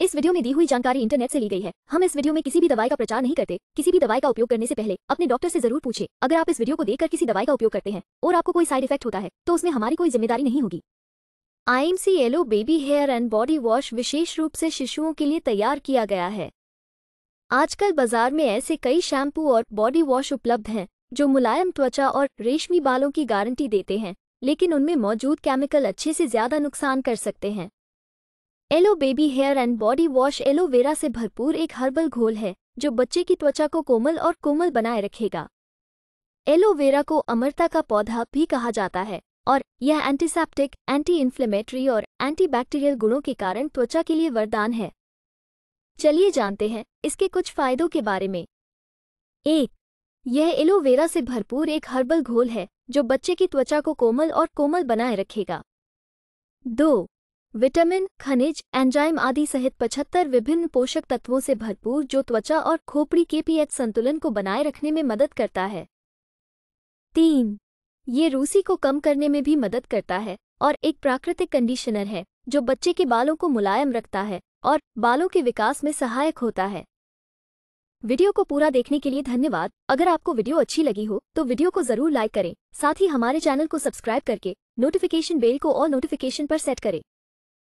इस वीडियो में दी हुई जानकारी इंटरनेट से ली गई है हम इस वीडियो में किसी भी दवाई का प्रचार नहीं करते किसी भी दवाई का उपयोग करने से पहले अपने डॉक्टर से जरूर पूछे अगर आप इस वीडियो को देखकर किसी दवाई का उपयोग करते हैं और आपको कोई साइड इफेक्ट होता है तो उसमें हमारी कोई जिम्मेदारी नहीं होगी aloe baby hair and body wash विशेष रूप से शिशुओं के लिए तैयार किया गया है आजकल बाजार में ऐसे कई शैम्पू और बॉडी वॉश उपलब्ध हैं जो मुलायम त्वचा और रेशमी बालों की गारंटी देते हैं लेकिन उनमें मौजूद केमिकल अच्छे से ज्यादा नुकसान कर सकते हैं aloe baby hair and body wash aloe vera से भरपूर एक हर्बल घोल है जो बच्चे की त्वचा को कोमल और कोमल बनाए रखेगा एलोवेरा को अमरता का पौधा भी कहा जाता है और यह एंटीसेप्टिक एंटी इन्फ्लेमेटरी और एंटीबैक्टीरियल गुणों के कारण त्वचा के लिए वरदान है चलिए जानते हैं इसके कुछ फायदों के बारे में एक यह एलोवेरा से भरपूर एक हर्बल घोल है जो बच्चे की त्वचा को कोमल और कोमल बनाए रखेगा दो विटामिन खनिज एंजाइम आदि सहित 75 विभिन्न पोषक तत्वों से भरपूर जो त्वचा और खोपड़ी के पीएच संतुलन को बनाए रखने में मदद करता है तीन ये रूसी को कम करने में भी मदद करता है और एक प्राकृतिक कंडीशनर है जो बच्चे के बालों को मुलायम रखता है और बालों के विकास में सहायक होता है वीडियो को पूरा देखने के लिए धन्यवाद अगर आपको वीडियो अच्छी लगी हो तो वीडियो को जरूर लाइक करें साथ ही हमारे चैनल को सब्सक्राइब करके नोटिफिकेशन बेल को और नोटिफिकेशन पर सेट करें